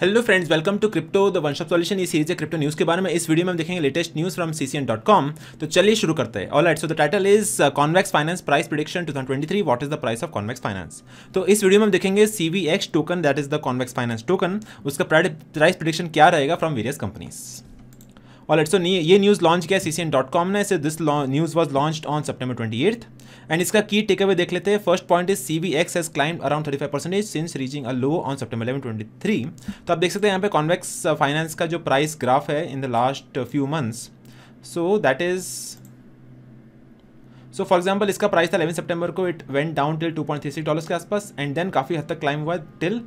hello friends welcome to crypto the one shop solution ये series है crypto news के बारे में इस वीडियो में हम देखेंगे latest news from C dot com तो चलिए शुरू करते हैं all right so the title is Convex Finance price prediction two thousand twenty three what is the price of Convex Finance तो इस वीडियो में हम देखेंगे C V X token that is the Convex Finance token उसका price prediction क्या रहेगा from various companies और लेट्सो ये न्यूज़ लॉन्च किया C C N dot com ने से this news was launch on September twenty eighth and इसका key takeaway देख लेते हैं first point is C V X has climb around thirty five percentage since reaching a low on September eleven twenty three तो आप देख सकते हैं यहाँ पे कॉन्वेक्स फाइनेंस uh, का जो प्राइस ग्राफ है in the last few months so that is so for example इसका प्राइस था इलेवन सेप्टेबर को it went down till two six dollars के आसपास एंड देन काफ़ी हद तक क्लाइम हुआ टिल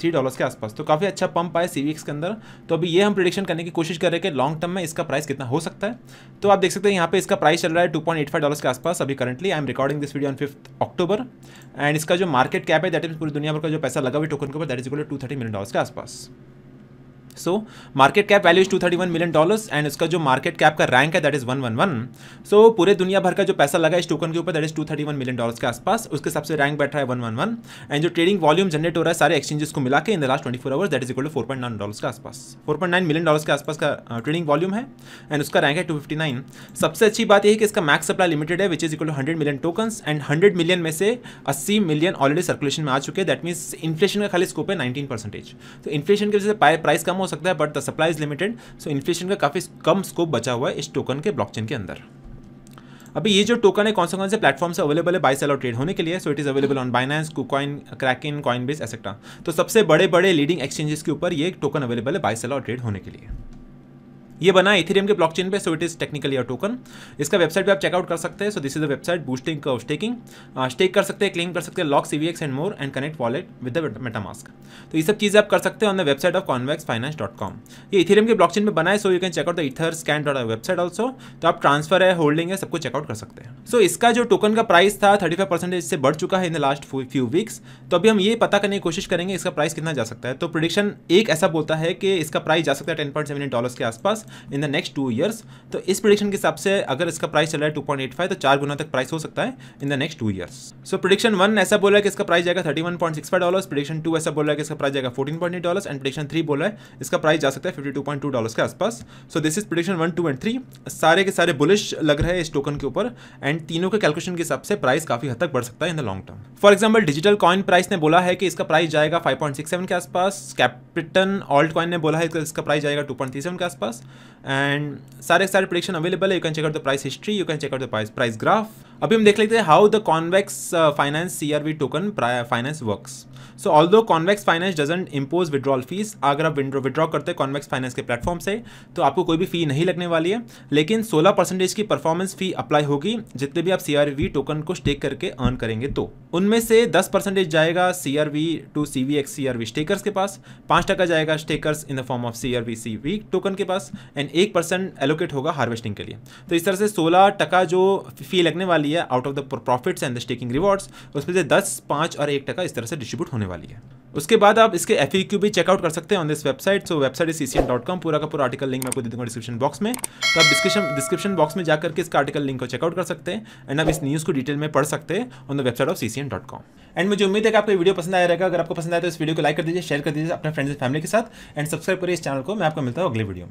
थ्री डॉलर्स के आसपास तो काफ़ी अच्छा पंप आया सी के अंदर तो अभी ये हम प्रिडिक्शन करने की कोशिश कर रहे हैं कि लॉन्ग टर्म में इसका प्राइस कितना हो सकता है तो आप देख सकते हैं यहाँ पे इसका प्राइस चल रहा है टू डॉलर्स के आसपास अभी currently I am recording this video on fifth October and इसका जो मार्केट कैप है दैट इज पूरी दुनिया भर का जो पैसा लगा हुआ टोकन के ऊपर that is equal to thirty million dollars के आसपास so market cap value is two thirty one million dollars and उसका जो मार्केट कैप का रैंक है that is one one one so पूरे दुनिया भर का जो पैसा लगा इस टोकन के ऊपर that is two thirty one million dollars के आसपास उसके सबसे रैंक बैठ रहा है वन वन वन एंड जो ट्रेडिंग वॉल्यूम जनरेट हो रहा है सारे एक्सचेंजेस को मिला के in the last twenty four hours that is equal to four point nine dollars के आसपास four point nine million dollars के आसपास का ट्रेडिंग uh, वॉल्यूम है एंड उसका रैंक है टू फिफ्टी नाइन सबसे अच्छी बात यह है कि इसका मैक्स सप्लाई लिमिटेड है which is equal to hundred million tokens and hundred million में से अस्सी मिलियन ऑलरेडी सर्कुलेशन में आ चुके हैं दैट मीन्स इन्फ्लेशन का खाली स्कोप है नाइनटीन परसेंटेज तो इन्फ्लेशन की वजह से प्राइस कम हो सकता है but the supply is limited so inflation का काफ़ी कम स्कोप बचा हुआ है इस टोकन के ब्लॉकचेन के अंदर अभी ये जो टोकन है कौन से कौन से प्लेटफॉर्म से अवेलेबल है बाय सेल और ट्रेड होने के लिए so it is available on Binance KuCoin Kraken Coinbase तो सबसे बड़े बड़े लीडिंग एक्सचेंजेस के ऊपर ये टोकन अवेलेबल है बाय सेल और ट्रेड होने के लिए ये बना इथेरियम के ब्लॉकचेन पे so it is technically a token इसका वेबसाइट भी आप चेकआउट कर सकते हैं so this is the website boosting of staking stake कर सकते हैं क्लेम कर सकते हैं lock CVX and more and connect wallet with the MetaMask तो ये सब चीज़ें आप कर सकते हैं on the website of Convex Finance dot com ये इथेरियम के ब्लॉकचेन पे बना है so you can check out the Ether scan dot website also तो आप ट्रांसफर है होल्डिंग है सबको चेकआउट कर सकते हैं सो so, इसका जो टोकन का प्राइस था थर्टी फाइव परसेंटेज से बढ़ चुका है in the last few weeks तो अभी हम ये पता करने की कोशिश करेंगे इसका प्राइस कितना जा सकता है तो प्रोडिक्शन एक ऐसा बोलता है कि इसका प्राइस जा सकता है टेन पॉइंट सेवन डॉलर्स के आसपास in the next two years तो इस प्रोडिक्शन के हिसाब से अगर इसका प्राइस चल रहा है टू पॉइंट एट फाइव तो चार गुना तक प्राइस हो सकता है in the next two years so prediction one ऐसा बोला है कि इसका प्राइस जाएगा thirty one point six five dollar prediction two ऐसा बोला है कि इसका प्राइस जाएगा fourteen point eight dollar and prediction three बोला है इसका प्राइस जा सकता है fifty two point two dollar के आसपास so this is prediction one two and three सारे के सारे बुलिश लग रहे हैं इस टोकन के ऊपर एंड तीनों के कैलकुलेशन के हिसाब से प्राइस काफी हद तक बढ़ सकता है in the long term for example digital coin price ने बोला है कि इसका प्राइस जाएगा फाइव पॉइंट सिक्स सेवन के आसपास कैपिटन ऑल्ट कॉइन ने बोला है इसका प्राइस जाएगा टू पॉइंट थ्री सेवन के आसपास एंड सारे सारे प्रोडिक्शन अवेलेबल है you can check out the price history you can check out the price price graph अभी हम देख लेते हैं how the Convex Finance C R V token finance works so although Convex Finance doesn't impose withdrawal fees अगर आप withdraw withdraw करते Convex Finance के platform से तो आपको कोई भी फी नहीं लगने वाली है लेकिन सोलह परसेंटेज की परफॉर्मेंस फी अप्लाई होगी जितने भी आप सी टोकन को स्टेक करके अर्न करेंगे तो उनमें से दस परसेंटेज जाएगा C R V to C V X C R V stakers के पास पाँच टका जाएगा stakers in the form of C R V C V token के पास एंड एक परसेंट एलोकेट होगा हार्वेस्टिंग के लिए तो इस तरह से सोलह टका जो फी लगने वाली है out of the profits and the staking rewards उसमें से दस पाँच और एक टका इस तरह से डिस्ट्रीब्यूट होने वाली है उसके बाद आप इसके एफ भी चेकआउट कर सकते हैं on this website so website is C dot com पूरा का पूरा आर्टिकल लिंक मैं आपको दे दूंगा डिस्क्रिप्शन बॉक्स में तो आप डिस्क्रिप्शन डिस्क्रिप्शन बॉक्स में जाकर के इसका आर्टिकल लिंक को चेकआउट कर सकते हैं एंड आप इस न्यूज़ को डिटेल में पढ़ सकते हैं on the website of C एंड मुझे उम्मीद है कि आपको वीडियो पसंद आया रहेगा अगर आपको पसंद आया तो इस वीडियो को लाइक कर दीजिए शेयर कर दीजिए अपने फ्रेंड्स एंड फैमिली के साथ एंड सब्सक्राइब करिए इस चैनल को मैं आपको मिलता हूँ अगले वीडियो में